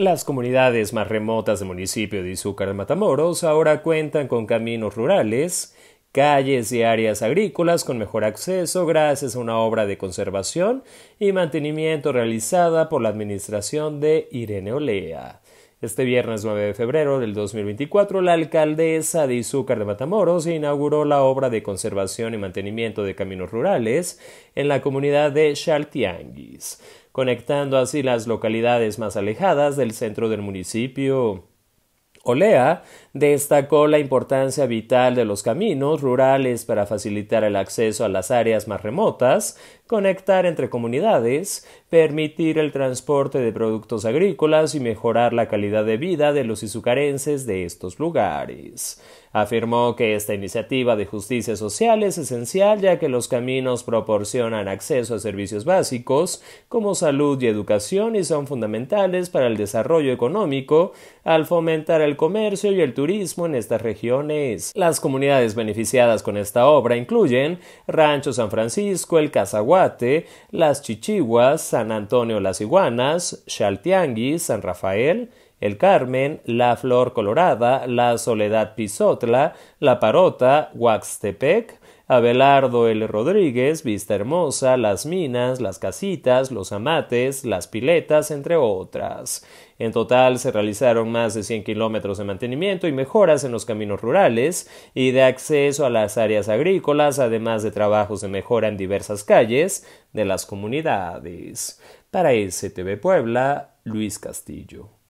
Las comunidades más remotas del municipio de Izúcar de Matamoros ahora cuentan con caminos rurales, calles y áreas agrícolas con mejor acceso gracias a una obra de conservación y mantenimiento realizada por la administración de Irene Olea. Este viernes 9 de febrero del 2024, la alcaldesa de Izúcar de Matamoros inauguró la obra de conservación y mantenimiento de caminos rurales en la comunidad de Chaltianguis conectando así las localidades más alejadas del centro del municipio. Olea destacó la importancia vital de los caminos rurales para facilitar el acceso a las áreas más remotas, conectar entre comunidades permitir el transporte de productos agrícolas y mejorar la calidad de vida de los izucarenses de estos lugares. Afirmó que esta iniciativa de justicia social es esencial ya que los caminos proporcionan acceso a servicios básicos como salud y educación y son fundamentales para el desarrollo económico al fomentar el comercio y el turismo en estas regiones. Las comunidades beneficiadas con esta obra incluyen Rancho San Francisco, el Cazaguate, Las Chichiguas, San Antonio Las Iguanas, Chaltianguis, San Rafael, El Carmen, La Flor Colorada, La Soledad Pisotla, La Parota, Huaxtepec, Abelardo L. Rodríguez, Vista Hermosa, Las Minas, Las Casitas, Los Amates, Las Piletas, entre otras. En total se realizaron más de 100 kilómetros de mantenimiento y mejoras en los caminos rurales y de acceso a las áreas agrícolas, además de trabajos de mejora en diversas calles de las comunidades. Para STV Puebla, Luis Castillo.